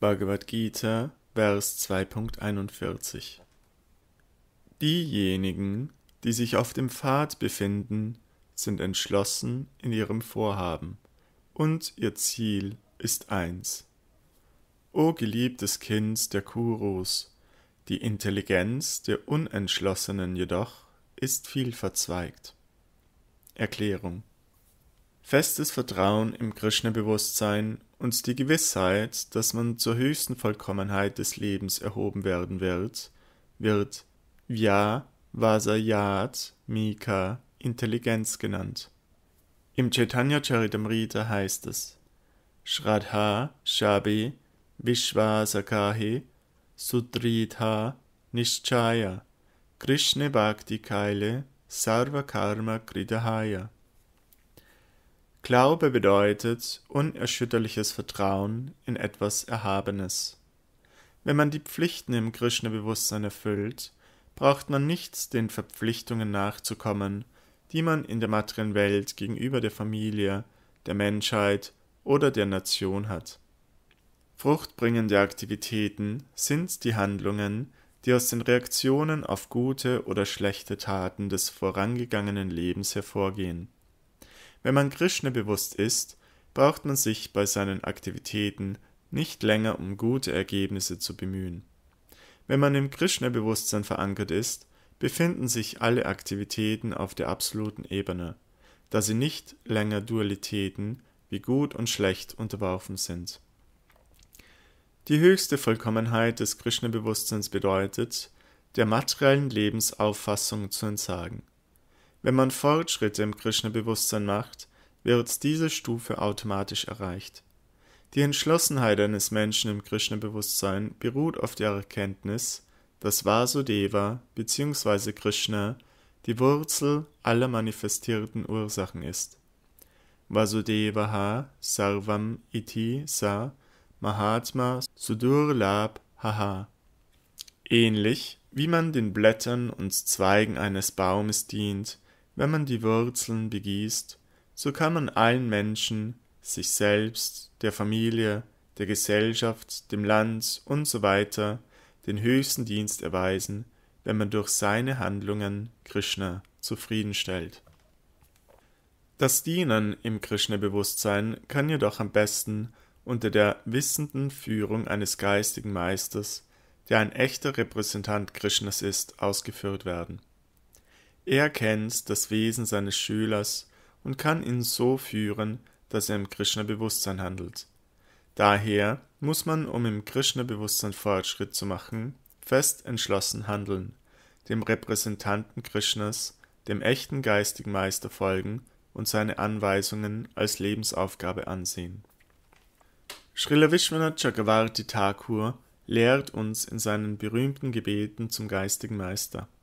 Bhagavad Gita, Vers 2.41 Diejenigen, die sich auf dem Pfad befinden, sind entschlossen in ihrem Vorhaben, und ihr Ziel ist eins. O geliebtes Kind der Kurus, die Intelligenz der Unentschlossenen jedoch ist viel verzweigt. Erklärung Festes Vertrauen im Krishna-Bewusstsein und die Gewissheit, dass man zur höchsten Vollkommenheit des Lebens erhoben werden wird, wird Vya Vasayat Mika Intelligenz genannt. Im Chaitanya Charitamrita heißt es Shraddha Shabi Vishvasakahi Sudritha Nishchaya Krishne Bhakti Kaile Sarva Karma Kridahaya Glaube bedeutet unerschütterliches Vertrauen in etwas Erhabenes. Wenn man die Pflichten im Krishna-Bewusstsein erfüllt, braucht man nicht den Verpflichtungen nachzukommen, die man in der materiellen Welt gegenüber der Familie, der Menschheit oder der Nation hat. Fruchtbringende Aktivitäten sind die Handlungen, die aus den Reaktionen auf gute oder schlechte Taten des vorangegangenen Lebens hervorgehen wenn man Krishna bewusst ist, braucht man sich bei seinen Aktivitäten nicht länger um gute Ergebnisse zu bemühen. Wenn man im Krishna-Bewusstsein verankert ist, befinden sich alle Aktivitäten auf der absoluten Ebene, da sie nicht länger Dualitäten wie gut und schlecht unterworfen sind. Die höchste Vollkommenheit des Krishna-Bewusstseins bedeutet, der materiellen Lebensauffassung zu entsagen. Wenn man Fortschritte im Krishna-Bewusstsein macht, wird diese Stufe automatisch erreicht. Die Entschlossenheit eines Menschen im Krishna-Bewusstsein beruht auf der Erkenntnis, dass Vasudeva bzw. Krishna die Wurzel aller manifestierten Ursachen ist. Vasudevaha Sarvam Iti Sa Mahatma Sudurlab Haha. Ähnlich wie man den Blättern und Zweigen eines Baumes dient, wenn man die Wurzeln begießt, so kann man allen Menschen, sich selbst, der Familie, der Gesellschaft, dem Land usw. den höchsten Dienst erweisen, wenn man durch seine Handlungen Krishna zufriedenstellt. Das Dienen im Krishna-Bewusstsein kann jedoch am besten unter der wissenden Führung eines geistigen Meisters, der ein echter Repräsentant Krishnas ist, ausgeführt werden. Er kennt das Wesen seines Schülers und kann ihn so führen, dass er im Krishna-Bewusstsein handelt. Daher muss man, um im Krishna-Bewusstsein Fortschritt zu machen, fest entschlossen handeln, dem Repräsentanten Krishnas, dem echten geistigen Meister folgen und seine Anweisungen als Lebensaufgabe ansehen. Srila Vishwanath Chakravarti Thakur lehrt uns in seinen berühmten Gebeten zum geistigen Meister –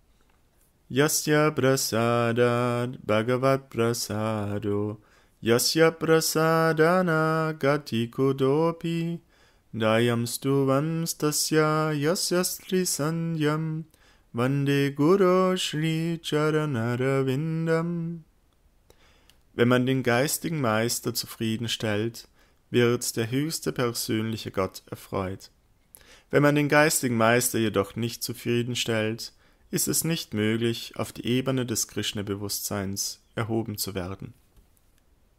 Yasya prasadad Bhagavat prasado Yasya prasadana gati kodopi Dayam stuvam stasya yasya srisandhyam Vande Guru Sri Charanarvindam. Wenn man den geistigen Meister zufriedenstellt, wird der höchste persönliche Gott erfreut. Wenn man den geistigen Meister jedoch nicht zufriedenstellt, ist es nicht möglich, auf die Ebene des Krishna-Bewusstseins erhoben zu werden.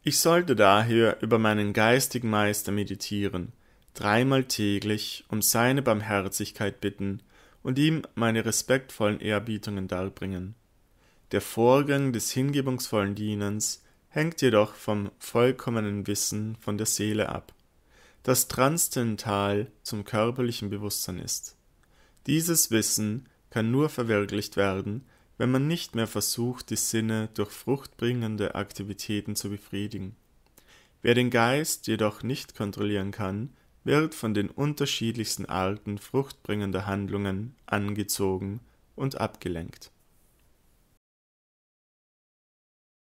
Ich sollte daher über meinen geistigen Meister meditieren, dreimal täglich um seine Barmherzigkeit bitten und ihm meine respektvollen Ehrbietungen darbringen. Der Vorgang des hingebungsvollen Dienens hängt jedoch vom vollkommenen Wissen von der Seele ab, das transzendental zum körperlichen Bewusstsein ist. Dieses Wissen kann nur verwirklicht werden, wenn man nicht mehr versucht, die Sinne durch fruchtbringende Aktivitäten zu befriedigen. Wer den Geist jedoch nicht kontrollieren kann, wird von den unterschiedlichsten Arten fruchtbringender Handlungen angezogen und abgelenkt